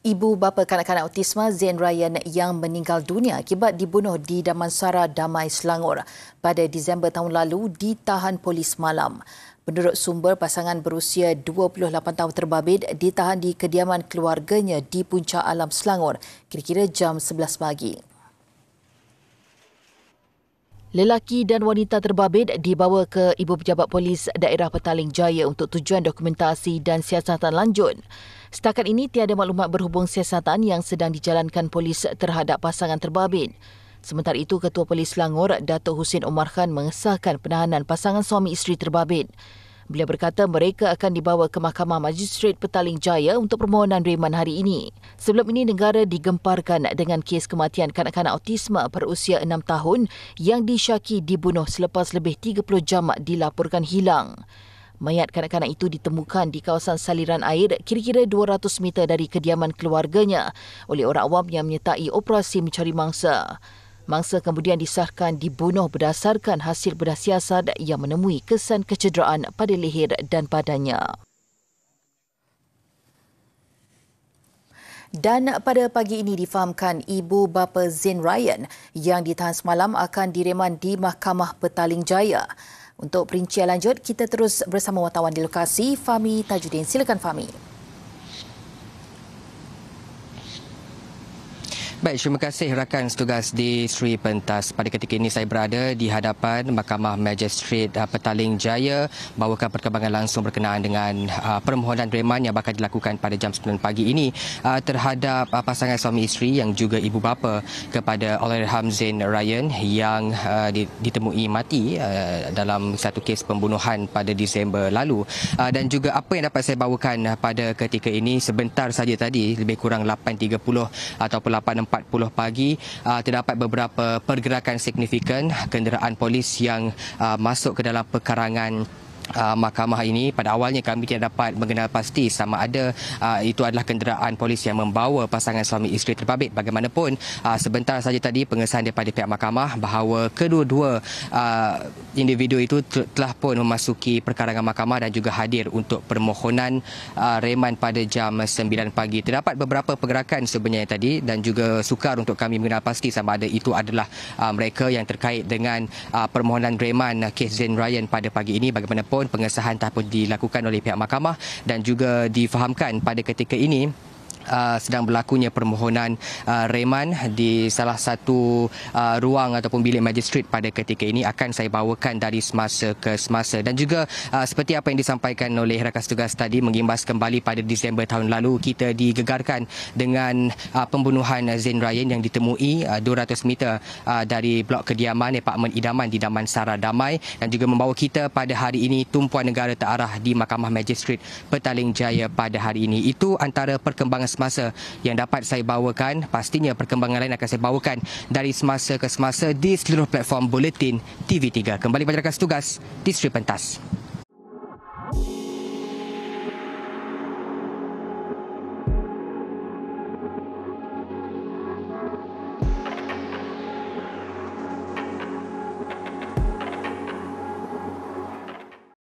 ibu bapa kanak-kanak autisma Zain Ryan yang meninggal dunia akibat dibunuh di Damansara Damai Selangor pada Disember tahun lalu ditahan polis malam. Menurut sumber, pasangan berusia 28 tahun terbabit ditahan di kediaman keluarganya di Puncak Alam Selangor kira-kira jam 11 pagi. Lelaki dan wanita terbabit dibawa ke ibu pejabat polis daerah Petaling Jaya untuk tujuan dokumentasi dan siasatan lanjut. Setakat ini tiada maklumat berhubung siasatan yang sedang dijalankan polis terhadap pasangan terbabit. Sementara itu, Ketua Polis Langor, Datuk Husin Omar Khan mengesahkan penahanan pasangan suami isteri terbabit. Beliau berkata mereka akan dibawa ke Mahkamah majistret Petaling Jaya untuk permohonan reman hari ini. Sebelum ini, negara digemparkan dengan kes kematian kanak-kanak autisma berusia 6 tahun yang disyaki dibunuh selepas lebih 30 jam dilaporkan hilang. Mayat kanak-kanak itu ditemukan di kawasan saliran air kira-kira 200 meter dari kediaman keluarganya oleh orang awam yang menyertai operasi mencari mangsa. Mangsa kemudian disahkan dibunuh berdasarkan hasil bedah siasat yang menemui kesan kecederaan pada leher dan badannya. Dan pada pagi ini difahamkan ibu bapa Zain Ryan yang ditahan semalam akan direman di Mahkamah Petaling Jaya. Untuk perincian lanjut, kita terus bersama wartawan di lokasi, Fami Tajuddin. Silakan Fami. Baik, terima kasih rakan setugas di Sri Pentas. Pada ketika ini saya berada di hadapan Mahkamah Magistrate uh, Petaling Jaya bawakan perkembangan langsung berkenaan dengan uh, permohonan reman yang bakal dilakukan pada jam 9 pagi ini uh, terhadap pasangan suami isteri yang juga ibu bapa kepada Olerham Zain Ryan yang ditemui mati dalam satu kes pembunuhan pada Disember lalu dan juga apa yang dapat saya bawakan pada ketika ini sebentar saja tadi lebih kurang 8.30 ataupun 8 4.40 pagi uh, terdapat beberapa pergerakan signifikan kenderaan polis yang uh, masuk ke dalam pekarangan uh, mahkamah ini pada awalnya kami tidak dapat mengenal pasti sama ada uh, itu adalah kenderaan polis yang membawa pasangan suami isteri terbabit bagaimanapun uh, sebentar saja tadi pengesahan daripada pihak mahkamah bahawa kedua-dua uh, individu itu telah pun memasuki perkarangan mahkamah dan juga hadir untuk permohonan uh, reman pada jam 9 pagi terdapat beberapa pergerakan sebenarnya tadi dan juga sukar untuk kami mengenal pasti sama ada itu adalah uh, mereka yang terkait dengan uh, permohonan reman uh, kes Zain Ryan pada pagi ini bagaimanapun pun pengesahan telah pun dilakukan oleh pihak mahkamah dan juga difahamkan pada ketika ini Uh, sedang berlakunya permohonan uh, reman di salah satu uh, ruang ataupun bilik magistrate pada ketika ini akan saya bawakan dari semasa ke semasa dan juga uh, seperti apa yang disampaikan oleh rakan tugas tadi mengimbas kembali pada Disember tahun lalu kita digegarkan dengan uh, pembunuhan Zain Ryan yang ditemui uh, 200 meter uh, dari blok kediaman apartmen idaman di Daman Sara Damai dan juga membawa kita pada hari ini tumpuan negara terarah di Mahkamah Magistrate Petaling Jaya pada hari ini itu antara perkembangan semasa yang dapat saya bawakan. Pastinya perkembangan lain akan saya bawakan dari semasa ke semasa di seluruh platform Buletin TV3. Kembali pada rakan setugas di Sri Pentas.